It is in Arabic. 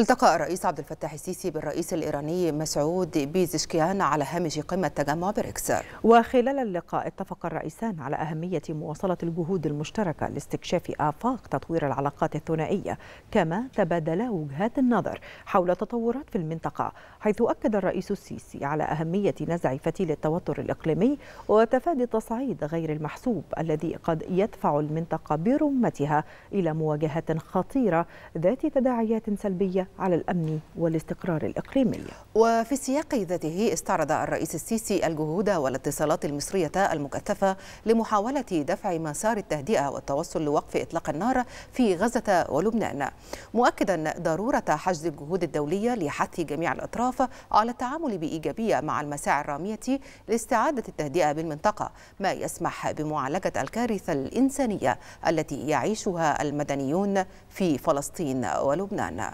التقى الرئيس عبد الفتاح السيسي بالرئيس الإيراني مسعود بيزشكيان على هامش قمة تجمع بريكس وخلال اللقاء اتفق الرئيسان على أهمية مواصلة الجهود المشتركة لاستكشاف آفاق تطوير العلاقات الثنائية كما تبادلا وجهات النظر حول تطورات في المنطقة حيث أكد الرئيس السيسي على أهمية نزع فتيل التوتر الإقليمي وتفادي التصعيد غير المحسوب الذي قد يدفع المنطقة برمتها إلى مواجهة خطيرة ذات تداعيات سلبية على الأمن والاستقرار الإقليمي وفي السياق ذاته استعرض الرئيس السيسي الجهود والاتصالات المصرية المكثفة لمحاولة دفع مسار التهدئة والتوصل لوقف إطلاق النار في غزة ولبنان مؤكدا ضرورة حجز الجهود الدولية لحث جميع الأطراف على التعامل بإيجابية مع المساعي الرامية لاستعادة التهدئة بالمنطقة ما يسمح بمعالجة الكارثة الإنسانية التي يعيشها المدنيون في فلسطين ولبنان